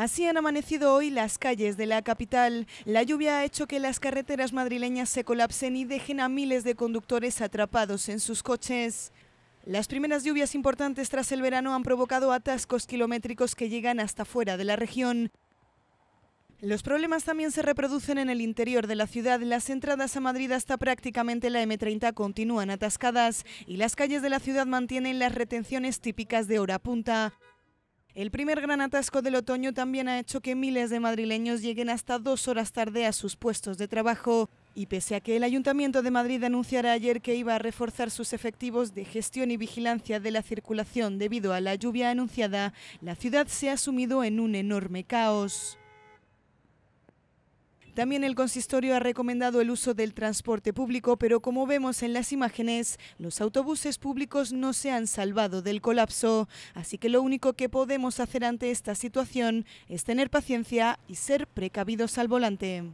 Así han amanecido hoy las calles de la capital. La lluvia ha hecho que las carreteras madrileñas se colapsen y dejen a miles de conductores atrapados en sus coches. Las primeras lluvias importantes tras el verano han provocado atascos kilométricos que llegan hasta fuera de la región. Los problemas también se reproducen en el interior de la ciudad. Las entradas a Madrid hasta prácticamente la M30 continúan atascadas y las calles de la ciudad mantienen las retenciones típicas de hora punta. El primer gran atasco del otoño también ha hecho que miles de madrileños lleguen hasta dos horas tarde a sus puestos de trabajo. Y pese a que el Ayuntamiento de Madrid anunciara ayer que iba a reforzar sus efectivos de gestión y vigilancia de la circulación debido a la lluvia anunciada, la ciudad se ha sumido en un enorme caos. También el consistorio ha recomendado el uso del transporte público, pero como vemos en las imágenes, los autobuses públicos no se han salvado del colapso. Así que lo único que podemos hacer ante esta situación es tener paciencia y ser precavidos al volante.